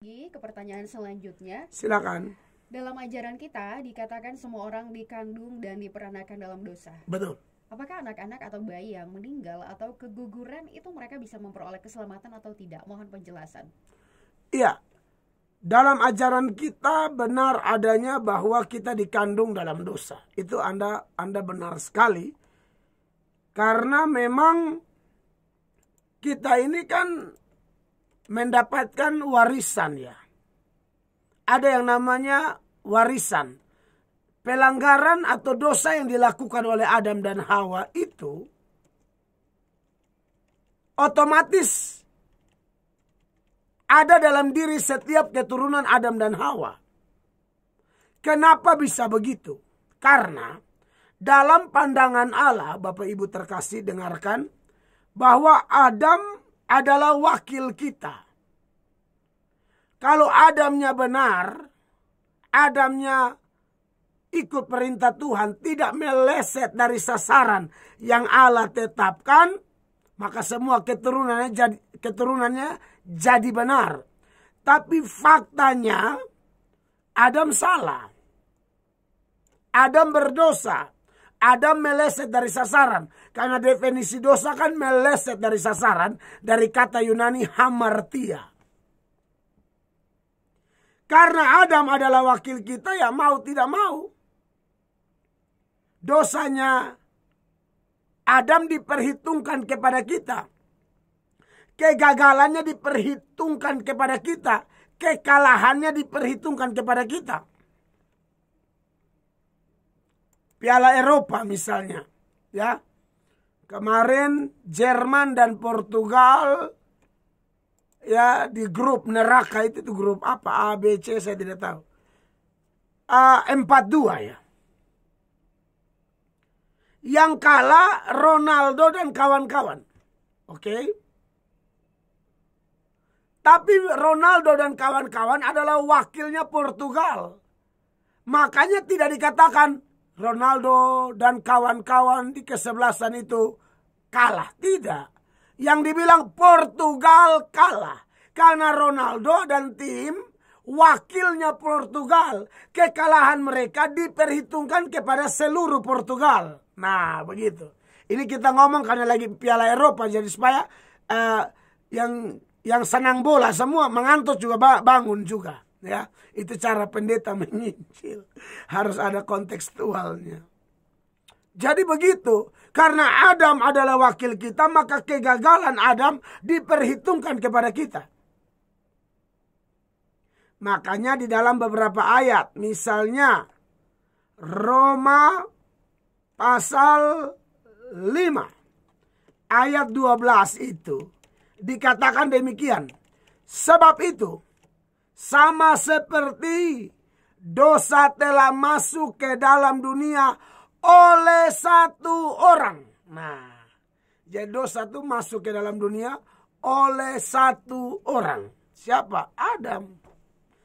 lagi ke pertanyaan selanjutnya. Silakan. Dalam ajaran kita dikatakan semua orang dikandung dan diperanakan dalam dosa. Betul. Apakah anak-anak atau bayi yang meninggal atau keguguran itu mereka bisa memperoleh keselamatan atau tidak? Mohon penjelasan. Iya. Dalam ajaran kita benar adanya bahwa kita dikandung dalam dosa. Itu Anda Anda benar sekali. Karena memang kita ini kan mendapatkan warisan ya. Ada yang namanya warisan. Pelanggaran atau dosa yang dilakukan oleh Adam dan Hawa itu otomatis ada dalam diri setiap keturunan Adam dan Hawa. Kenapa bisa begitu? Karena dalam pandangan Allah, Bapak Ibu terkasih dengarkan, bahwa Adam adalah wakil kita. Kalau Adamnya benar, Adamnya ikut perintah Tuhan, tidak meleset dari sasaran yang Allah tetapkan, maka semua keturunannya jadi, keturunannya jadi benar. Tapi faktanya Adam salah. Adam berdosa. Adam meleset dari sasaran. Karena definisi dosa kan meleset dari sasaran. Dari kata Yunani hamartia. Karena Adam adalah wakil kita ya mau tidak mau. Dosanya Adam diperhitungkan kepada kita. Kegagalannya diperhitungkan kepada kita. Kekalahannya diperhitungkan kepada kita. Piala Eropa misalnya, ya. Kemarin Jerman dan Portugal ya di grup neraka itu tuh grup apa A B C saya tidak tahu. Empat uh, dua ya. Yang kalah Ronaldo dan kawan-kawan. Oke. Okay? Tapi Ronaldo dan kawan-kawan adalah wakilnya Portugal. Makanya tidak dikatakan Ronaldo dan kawan-kawan di kesebelasan itu kalah. Tidak. Yang dibilang Portugal kalah. Karena Ronaldo dan tim wakilnya Portugal. Kekalahan mereka diperhitungkan kepada seluruh Portugal. Nah begitu. Ini kita ngomong karena lagi Piala Eropa. Jadi supaya uh, yang yang senang bola semua mengantuk juga bangun juga ya itu cara pendeta menyicil harus ada kontekstualnya jadi begitu karena Adam adalah wakil kita maka kegagalan Adam diperhitungkan kepada kita makanya di dalam beberapa ayat misalnya Roma pasal 5 ayat 12 itu dikatakan demikian sebab itu sama seperti dosa telah masuk ke dalam dunia oleh satu orang. Nah, jadi dosa itu masuk ke dalam dunia oleh satu orang. Siapa? Adam.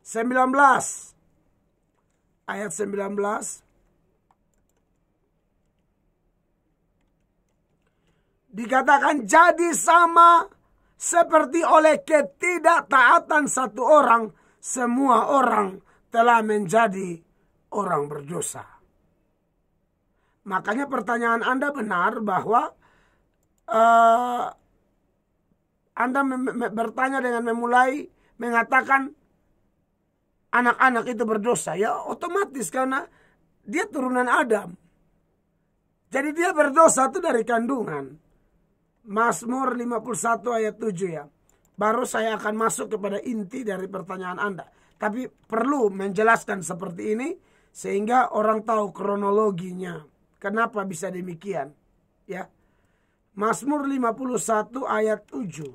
19 ayat 19 dikatakan jadi sama seperti oleh ketidaktaatan satu orang semua orang telah menjadi orang berdosa. Makanya pertanyaan Anda benar bahwa uh, Anda bertanya dengan memulai mengatakan anak-anak itu berdosa. Ya otomatis karena dia turunan Adam. Jadi dia berdosa itu dari kandungan. Mazmur 51 ayat 7 ya baru saya akan masuk kepada inti dari pertanyaan Anda. Tapi perlu menjelaskan seperti ini sehingga orang tahu kronologinya. Kenapa bisa demikian? Ya. Mazmur 51 ayat 7.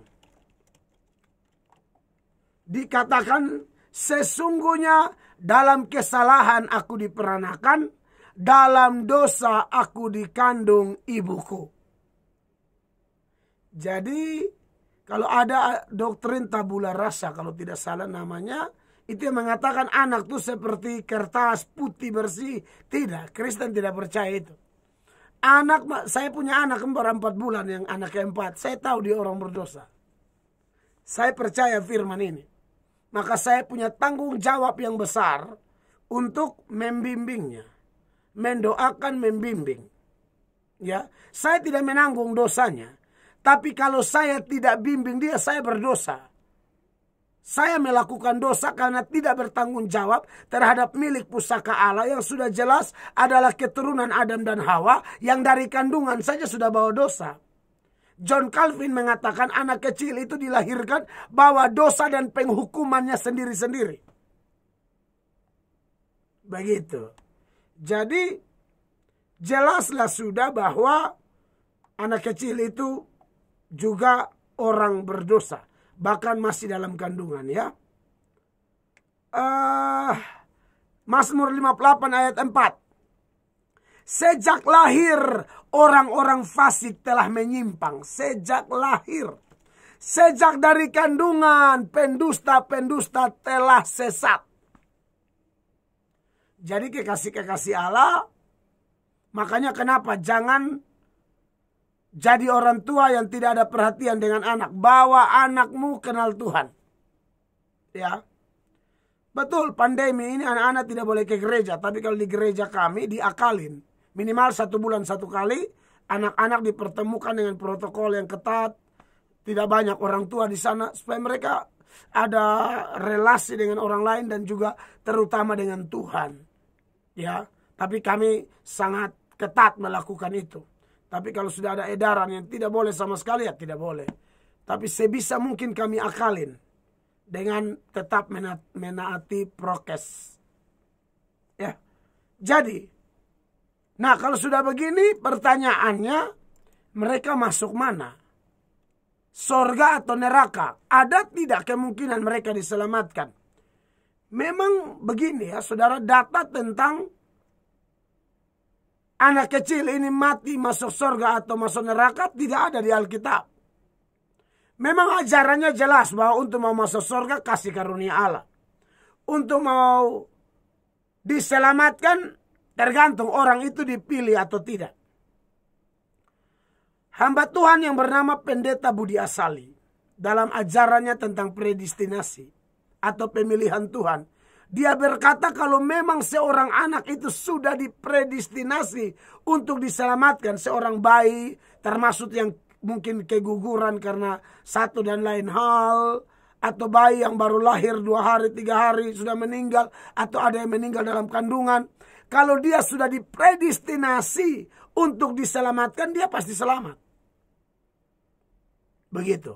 Dikatakan sesungguhnya dalam kesalahan aku diperanakan, dalam dosa aku dikandung ibuku. Jadi kalau ada ah, doktrin tabula rasa kalau tidak salah namanya itu yang mengatakan anak itu seperti kertas putih bersih. Tidak, Kristen tidak percaya itu. Anak saya punya anak kembar empat bulan yang anak keempat. Saya tahu dia orang berdosa. Saya percaya firman ini. Maka saya punya tanggung jawab yang besar untuk membimbingnya. Mendoakan membimbing. Ya, saya tidak menanggung dosanya tapi kalau saya tidak bimbing dia, saya berdosa. Saya melakukan dosa karena tidak bertanggung jawab terhadap milik pusaka Allah yang sudah jelas adalah keturunan Adam dan Hawa yang dari kandungan saja sudah bawa dosa. John Calvin mengatakan anak kecil itu dilahirkan bawa dosa dan penghukumannya sendiri-sendiri. Begitu. Jadi jelaslah sudah bahwa anak kecil itu juga orang berdosa, bahkan masih dalam kandungan ya. Uh, Mazmur 58 ayat 4. Sejak lahir orang-orang fasik telah menyimpang. Sejak lahir. Sejak dari kandungan pendusta-pendusta telah sesat. Jadi kekasih-kekasih Allah. Makanya kenapa jangan jadi orang tua yang tidak ada perhatian dengan anak. Bawa anakmu kenal Tuhan. Ya. Betul pandemi ini anak-anak tidak boleh ke gereja. Tapi kalau di gereja kami diakalin. Minimal satu bulan satu kali. Anak-anak dipertemukan dengan protokol yang ketat. Tidak banyak orang tua di sana. Supaya mereka ada relasi dengan orang lain dan juga terutama dengan Tuhan. Ya, tapi kami sangat ketat melakukan itu. Tapi kalau sudah ada edaran yang tidak boleh sama sekali ya tidak boleh. Tapi sebisa mungkin kami akalin dengan tetap mena menaati prokes. Ya. Jadi nah kalau sudah begini pertanyaannya mereka masuk mana? Sorga atau neraka? Ada tidak kemungkinan mereka diselamatkan? Memang begini ya, saudara, data tentang anak kecil ini mati masuk surga atau masuk neraka tidak ada di Alkitab. Memang ajarannya jelas bahwa untuk mau masuk surga kasih karunia Allah. Untuk mau diselamatkan tergantung orang itu dipilih atau tidak. Hamba Tuhan yang bernama Pendeta Budi Asali dalam ajarannya tentang predestinasi atau pemilihan Tuhan dia berkata kalau memang seorang anak itu sudah dipredestinasi untuk diselamatkan. Seorang bayi termasuk yang mungkin keguguran karena satu dan lain hal. Atau bayi yang baru lahir dua hari, tiga hari sudah meninggal. Atau ada yang meninggal dalam kandungan. Kalau dia sudah dipredestinasi untuk diselamatkan, dia pasti selamat. Begitu.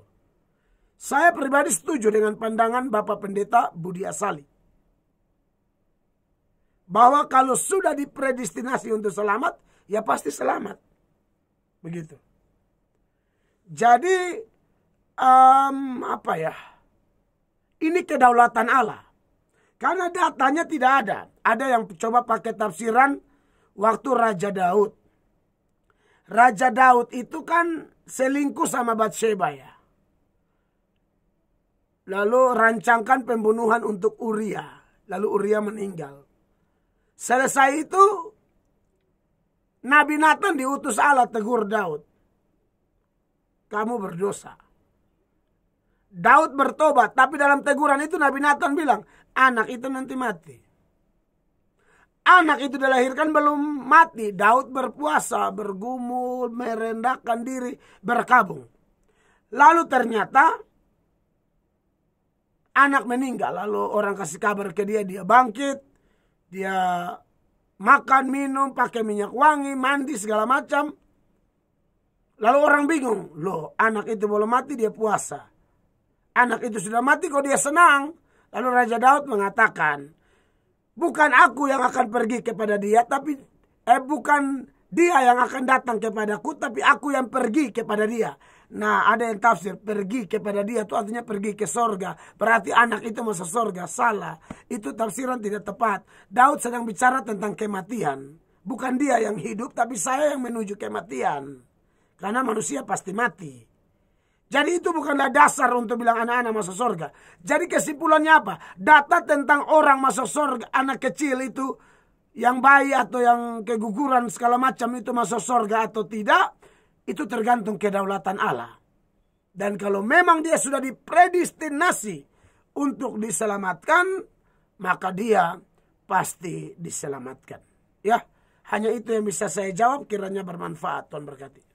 Saya pribadi setuju dengan pandangan Bapak Pendeta Budi Asali bahwa kalau sudah dipredestinasi untuk selamat, ya pasti selamat. Begitu. Jadi um, apa ya? Ini kedaulatan Allah. Karena datanya tidak ada. Ada yang coba pakai tafsiran waktu Raja Daud. Raja Daud itu kan selingkuh sama Bathsheba ya. Lalu rancangkan pembunuhan untuk Uria. Lalu Uria meninggal. Selesai itu, Nabi Nathan diutus Allah tegur Daud. Kamu berdosa. Daud bertobat, tapi dalam teguran itu Nabi Nathan bilang, anak itu nanti mati. Anak itu dilahirkan belum mati. Daud berpuasa, bergumul, merendahkan diri, berkabung. Lalu ternyata anak meninggal. Lalu orang kasih kabar ke dia, dia bangkit dia makan minum pakai minyak wangi mandi segala macam lalu orang bingung loh anak itu belum mati dia puasa anak itu sudah mati kok dia senang lalu Raja Daud mengatakan bukan aku yang akan pergi kepada dia tapi eh bukan dia yang akan datang kepadaku tapi aku yang pergi kepada dia Nah, ada yang tafsir pergi kepada dia itu artinya pergi ke sorga. Berarti anak itu masuk sorga. Salah. Itu tafsiran tidak tepat. Daud sedang bicara tentang kematian. Bukan dia yang hidup, tapi saya yang menuju kematian. Karena manusia pasti mati. Jadi itu bukanlah dasar untuk bilang anak-anak masuk sorga. Jadi kesimpulannya apa? Data tentang orang masuk sorga, anak kecil itu yang bayi atau yang keguguran segala macam itu masuk sorga atau tidak itu tergantung kedaulatan Allah. Dan kalau memang dia sudah dipredestinasi untuk diselamatkan, maka dia pasti diselamatkan. Ya, hanya itu yang bisa saya jawab kiranya bermanfaat. Tuhan berkati.